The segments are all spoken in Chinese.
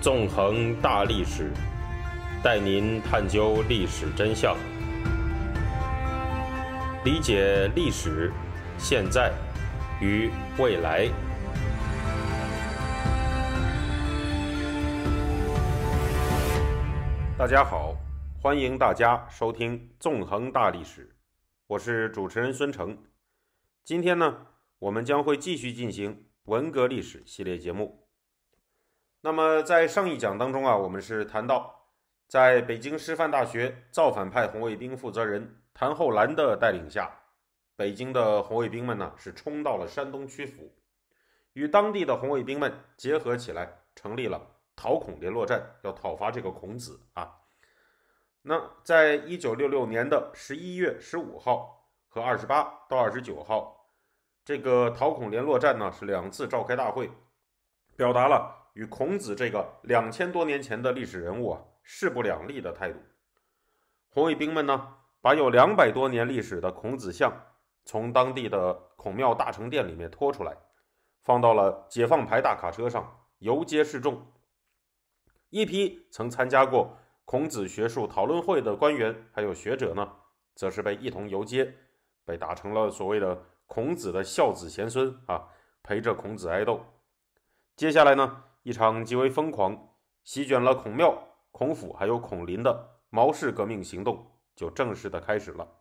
纵横大历史，带您探究历史真相，理解历史、现在与未来。大家好，欢迎大家收听《纵横大历史》，我是主持人孙成。今天呢，我们将会继续进行文革历史系列节目。那么，在上一讲当中啊，我们是谈到，在北京师范大学造反派红卫兵负责人谭厚兰的带领下，北京的红卫兵们呢是冲到了山东曲阜，与当地的红卫兵们结合起来，成立了讨孔联络站，要讨伐这个孔子啊。那在一九六六年的十一月十五号和二十八到二十九号，这个讨孔联络站呢是两次召开大会，表达了。与孔子这个两千多年前的历史人物啊，势不两立的态度，红卫兵们呢，把有两百多年历史的孔子像从当地的孔庙大成殿里面拖出来，放到了解放牌大卡车上游街示众。一批曾参加过孔子学术讨论会的官员还有学者呢，则是被一同游街，被打成了所谓的孔子的孝子贤孙啊，陪着孔子挨斗。接下来呢？一场极为疯狂、席卷了孔庙、孔府还有孔林的毛氏革命行动就正式的开始了。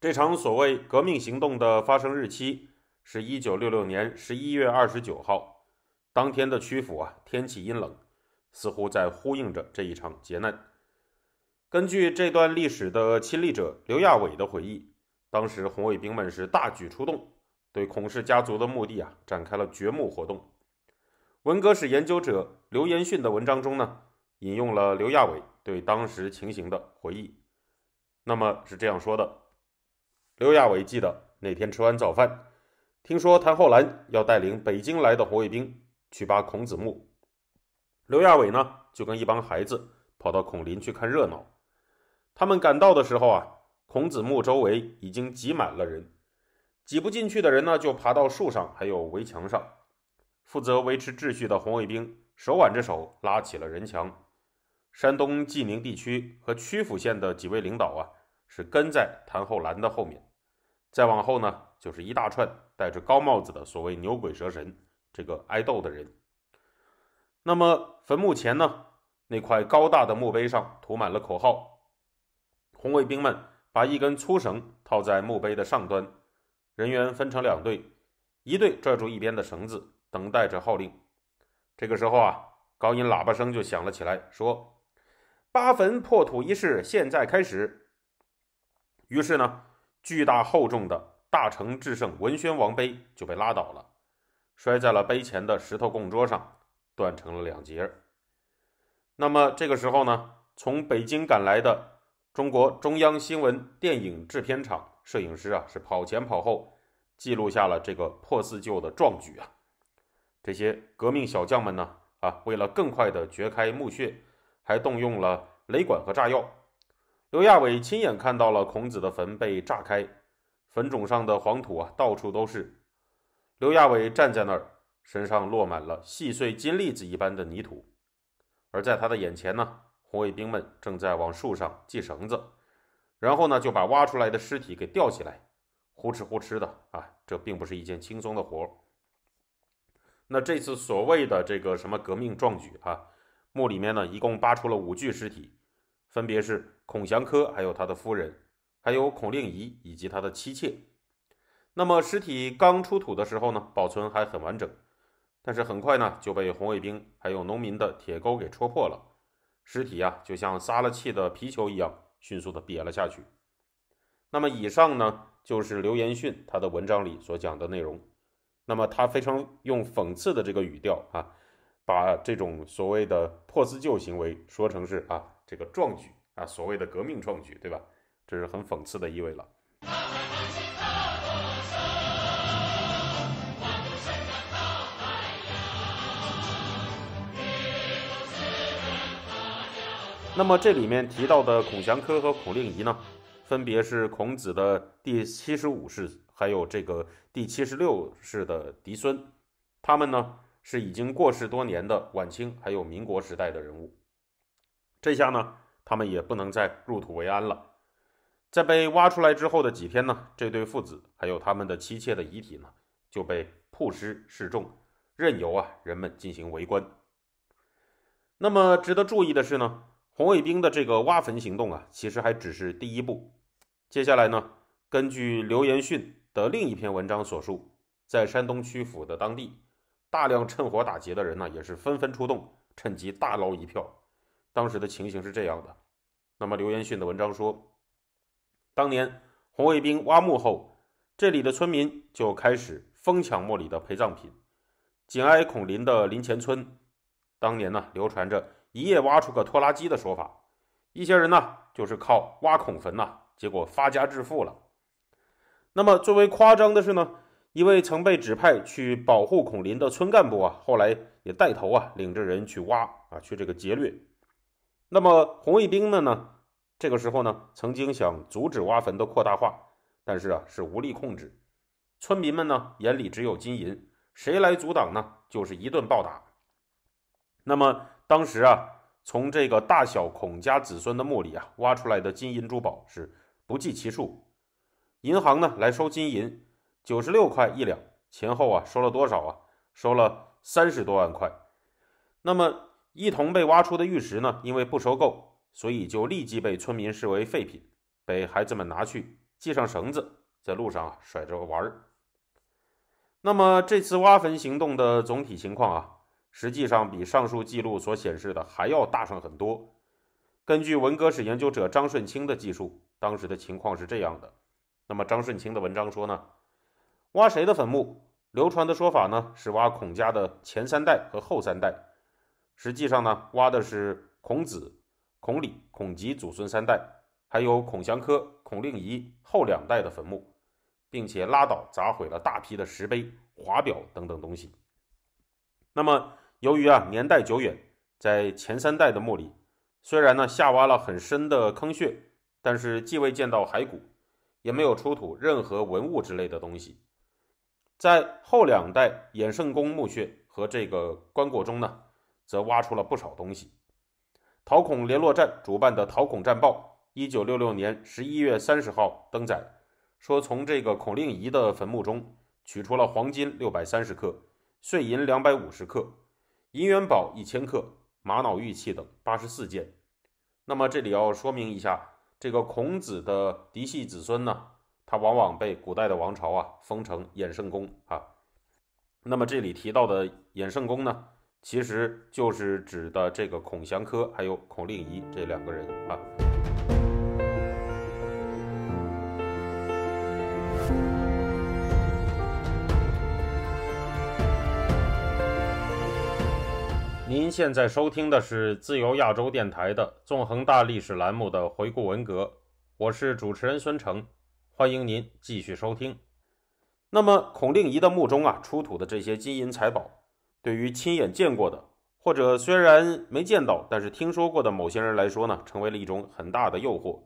这场所谓革命行动的发生日期是一九六六年十一月二十九号。当天的曲阜啊，天气阴冷，似乎在呼应着这一场劫难。根据这段历史的亲历者刘亚伟的回忆，当时红卫兵们是大举出动，对孔氏家族的墓地啊展开了掘墓活动。文革史研究者刘延训的文章中呢，引用了刘亚伟对当时情形的回忆。那么是这样说的：刘亚伟记得那天吃完早饭，听说谭浩兰要带领北京来的红卫兵去扒孔子墓，刘亚伟呢就跟一帮孩子跑到孔林去看热闹。他们赶到的时候啊，孔子墓周围已经挤满了人，挤不进去的人呢就爬到树上，还有围墙上。负责维持秩序的红卫兵手挽着手拉起了人墙，山东济宁地区和曲阜县的几位领导啊，是跟在谭厚兰的后面。再往后呢，就是一大串戴着高帽子的所谓“牛鬼蛇神”这个挨斗的人。那么坟墓前呢，那块高大的墓碑上涂满了口号。红卫兵们把一根粗绳套在墓碑的上端，人员分成两队，一队拽住一边的绳子。等待着号令，这个时候啊，高音喇叭声就响了起来，说：“八坟破土仪式现在开始。”于是呢，巨大厚重的大成至圣文宣王碑就被拉倒了，摔在了碑前的石头供桌上，断成了两截。那么这个时候呢，从北京赶来的中国中央新闻电影制片厂摄影师啊，是跑前跑后，记录下了这个破四旧的壮举啊。这些革命小将们呢？啊，为了更快地掘开墓穴，还动用了雷管和炸药。刘亚伟亲眼看到了孔子的坟被炸开，坟冢上的黄土啊，到处都是。刘亚伟站在那儿，身上落满了细碎金粒子一般的泥土。而在他的眼前呢，红卫兵们正在往树上系绳子，然后呢，就把挖出来的尸体给吊起来，呼哧呼哧的啊，这并不是一件轻松的活。那这次所谓的这个什么革命壮举啊，墓里面呢一共扒出了五具尸体，分别是孔祥科，还有他的夫人，还有孔令仪以及他的妻妾。那么尸体刚出土的时候呢，保存还很完整，但是很快呢就被红卫兵还有农民的铁钩给戳破了，尸体啊就像撒了气的皮球一样，迅速的瘪了下去。那么以上呢就是刘延训他的文章里所讲的内容。那么他非常用讽刺的这个语调啊，把这种所谓的破四旧行为说成是啊这个壮举啊，所谓的革命壮举，对吧？这是很讽刺的意味了。那么这里面提到的孔祥科和孔令仪呢，分别是孔子的第七十五世。还有这个第七十六世的嫡孙，他们呢是已经过世多年的晚清还有民国时代的人物，这下呢他们也不能再入土为安了，在被挖出来之后的几天呢，这对父子还有他们的妻妾的遗体呢就被曝尸示众，任由啊人们进行围观。那么值得注意的是呢，红卫兵的这个挖坟行动啊，其实还只是第一步，接下来呢，根据留言讯。的另一篇文章所述，在山东曲阜的当地，大量趁火打劫的人呢，也是纷纷出动，趁机大捞一票。当时的情形是这样的。那么刘延训的文章说，当年红卫兵挖墓后，这里的村民就开始疯抢墓里的陪葬品。紧挨孔林的林前村，当年呢流传着一夜挖出个拖拉机的说法。一些人呢就是靠挖孔坟呐，结果发家致富了。那么最为夸张的是呢，一位曾被指派去保护孔林的村干部啊，后来也带头啊，领着人去挖啊，去这个劫掠。那么红卫兵们呢，这个时候呢，曾经想阻止挖坟的扩大化，但是啊，是无力控制。村民们呢，眼里只有金银，谁来阻挡呢？就是一顿暴打。那么当时啊，从这个大小孔家子孙的墓里啊，挖出来的金银珠宝是不计其数。银行呢来收金银，九十六块一两前后啊，收了多少啊？收了三十多万块。那么一同被挖出的玉石呢，因为不收购，所以就立即被村民视为废品，被孩子们拿去系上绳子，在路上啊甩着玩儿。那么这次挖坟行动的总体情况啊，实际上比上述记录所显示的还要大上很多。根据文革史研究者张顺清的记述，当时的情况是这样的。那么张顺清的文章说呢，挖谁的坟墓？流传的说法呢是挖孔家的前三代和后三代。实际上呢，挖的是孔子、孔鲤、孔吉祖孙三代，还有孔祥科、孔令仪后两代的坟墓，并且拉倒、砸毁了大批的石碑、华表等等东西。那么由于啊年代久远，在前三代的墓里，虽然呢下挖了很深的坑穴，但是既未见到骸骨。也没有出土任何文物之类的东西，在后两代衍圣公墓穴和这个棺椁中呢，则挖出了不少东西。陶孔联络站主办的《陶孔战报》，一九六六年十一月三十号登载说，从这个孔令仪的坟墓中取出了黄金六百三十克、碎银两百五十克、银元宝一千克、玛瑙玉器等八十四件。那么这里要说明一下。这个孔子的嫡系子孙呢，他往往被古代的王朝啊封成衍圣公啊。那么这里提到的衍圣公呢，其实就是指的这个孔祥科还有孔令仪这两个人啊。您现在收听的是自由亚洲电台的《纵横大历史》栏目的回顾文革，我是主持人孙成，欢迎您继续收听。那么，孔令仪的墓中啊出土的这些金银财宝，对于亲眼见过的，或者虽然没见到但是听说过的某些人来说呢，成为了一种很大的诱惑，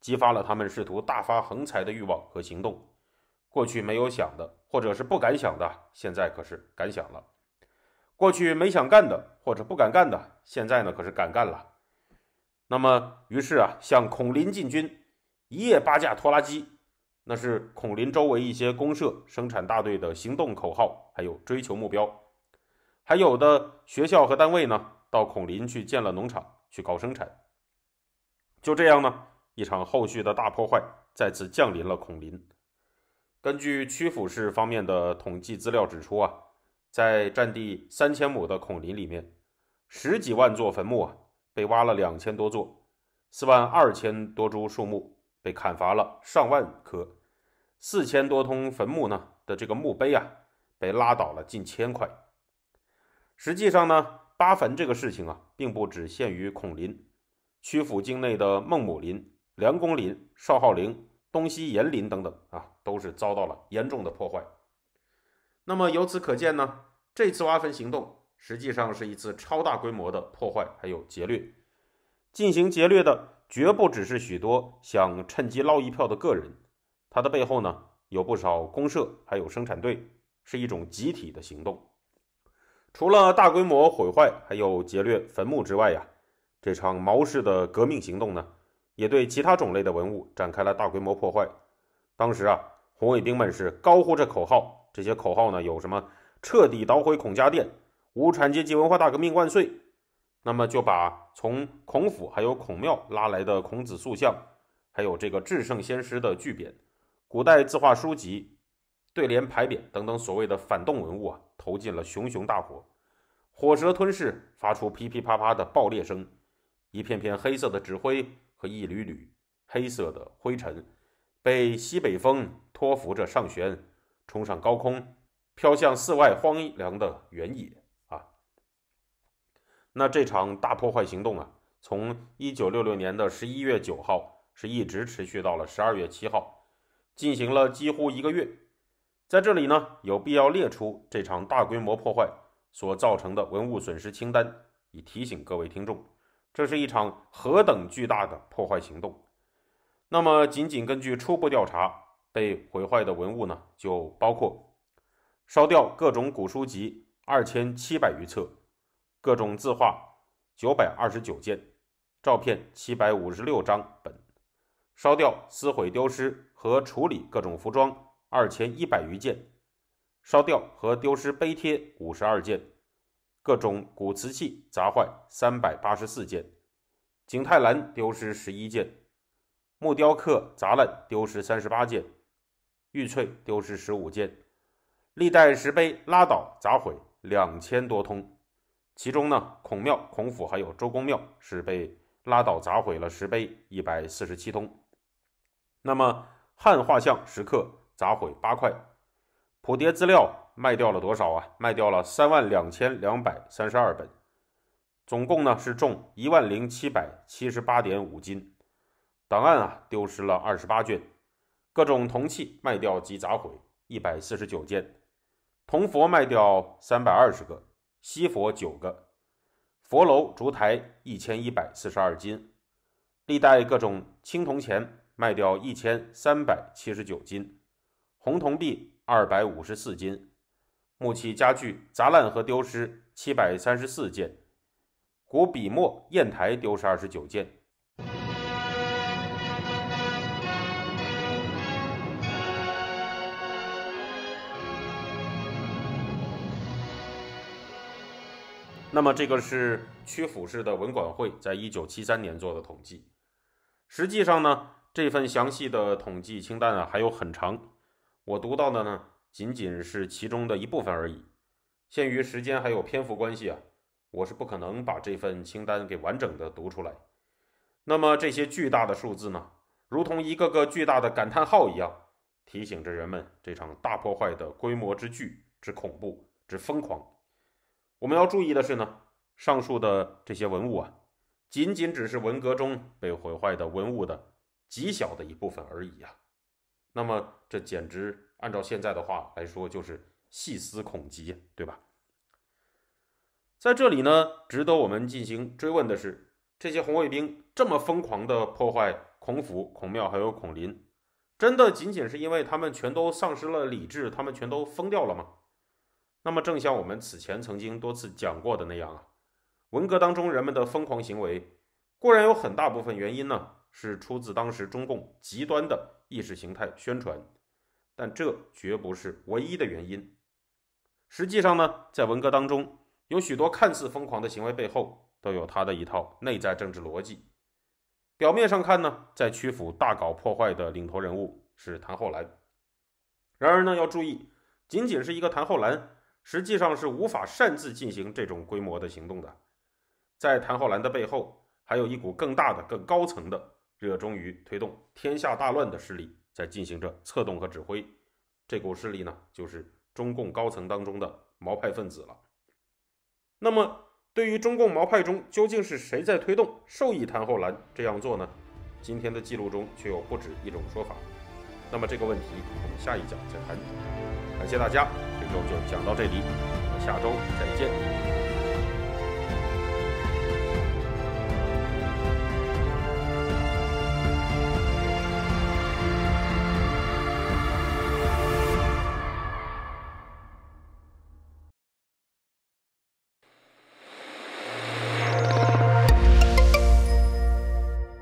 激发了他们试图大发横财的欲望和行动。过去没有想的，或者是不敢想的，现在可是敢想了。过去没想干的或者不敢干的，现在呢可是敢干了。那么于是啊，向孔林进军，一夜八架拖拉机，那是孔林周围一些公社生产大队的行动口号，还有追求目标。还有的学校和单位呢，到孔林去建了农场，去搞生产。就这样呢，一场后续的大破坏再次降临了孔林。根据曲阜市方面的统计资料指出啊。在占地三千亩的孔林里面，十几万座坟墓啊，被挖了两千多座，四万二千多株树木被砍伐了上万棵，四千多通坟墓呢的这个墓碑啊，被拉倒了近千块。实际上呢，扒坟这个事情啊，并不只限于孔林，曲阜境内的孟母林、梁公林、邵浩陵、东西岩林等等啊，都是遭到了严重的破坏。那么由此可见呢。这次挖坟行动实际上是一次超大规模的破坏，还有劫掠。进行劫掠的绝不只是许多想趁机捞一票的个人，他的背后呢有不少公社，还有生产队，是一种集体的行动。除了大规模毁坏还有劫掠坟墓之外呀，这场毛氏的革命行动呢，也对其他种类的文物展开了大规模破坏。当时啊，红卫兵们是高呼着口号，这些口号呢有什么？彻底捣毁孔家店，无产阶级文化大革命万岁！那么就把从孔府还有孔庙拉来的孔子塑像，还有这个至圣先师的巨匾、古代字画书籍、对联、牌匾等等所谓的反动文物啊，投进了熊熊大火，火舌吞噬，发出噼噼啪啪的爆裂声，一片片黑色的纸灰和一缕缕黑色的灰尘，被西北风托扶着上旋，冲上高空。飘向四外荒凉的原野啊！那这场大破坏行动啊，从一九六六年的十一月九号是一直持续到了十二月七号，进行了几乎一个月。在这里呢，有必要列出这场大规模破坏所造成的文物损失清单，以提醒各位听众，这是一场何等巨大的破坏行动。那么，仅仅根据初步调查，被毁坏的文物呢，就包括。烧掉各种古书籍二千七百余册，各种字画九百二十九件，照片七百五十六张本，烧掉撕毁丢失和处理各种服装二千一百余件，烧掉和丢失碑帖五十二件，各种古瓷器砸坏三百八十四件，景泰蓝丢失十一件，木雕刻砸烂丢失三十八件，玉翠丢失十五件。历代石碑拉倒砸毁两千多通，其中呢，孔庙、孔府还有周公庙是被拉倒砸毁了石碑一百四十七通，那么汉画像石刻砸毁八块，谱牒资料卖掉了多少啊？卖掉了三万两千两百三十二本，总共呢是重一万零七百七十八点五斤，档案啊丢失了二十八卷，各种铜器卖掉及砸毁一百四十九件。铜佛卖掉三百二十个，锡佛九个，佛楼烛台一千一百四十二斤，历代各种青铜钱卖掉一千三百七十九斤，红铜币二百五十四斤，木器家具砸烂和丢失七百三十四件，古笔墨砚台丢失二十九件。那么，这个是曲阜市的文管会在一九七三年做的统计。实际上呢，这份详细的统计清单啊，还有很长。我读到的呢，仅仅是其中的一部分而已。限于时间还有篇幅关系啊，我是不可能把这份清单给完整的读出来。那么，这些巨大的数字呢，如同一个个巨大的感叹号一样，提醒着人们这场大破坏的规模之巨、之恐怖、之疯狂。我们要注意的是呢，上述的这些文物啊，仅仅只是文革中被毁坏的文物的极小的一部分而已呀。那么这简直按照现在的话来说，就是细思恐极，对吧？在这里呢，值得我们进行追问的是，这些红卫兵这么疯狂的破坏孔府、孔庙还有孔林，真的仅仅是因为他们全都丧失了理智，他们全都疯掉了吗？那么，正像我们此前曾经多次讲过的那样啊，文革当中人们的疯狂行为固然有很大部分原因呢，是出自当时中共极端的意识形态宣传，但这绝不是唯一的原因。实际上呢，在文革当中，有许多看似疯狂的行为背后，都有它的一套内在政治逻辑。表面上看呢，在曲阜大搞破坏的领头人物是谭厚兰，然而呢，要注意，仅仅是一个谭厚兰。实际上是无法擅自进行这种规模的行动的。在谭浩兰的背后，还有一股更大的、更高层的热衷于推动天下大乱的势力在进行着策动和指挥。这股势力呢，就是中共高层当中的毛派分子了。那么，对于中共毛派中究竟是谁在推动、受益谭浩兰这样做呢？今天的记录中却有不止一种说法。那么这个问题，我们下一讲再谈。感谢大家，这周就讲到这里，我们下周再见。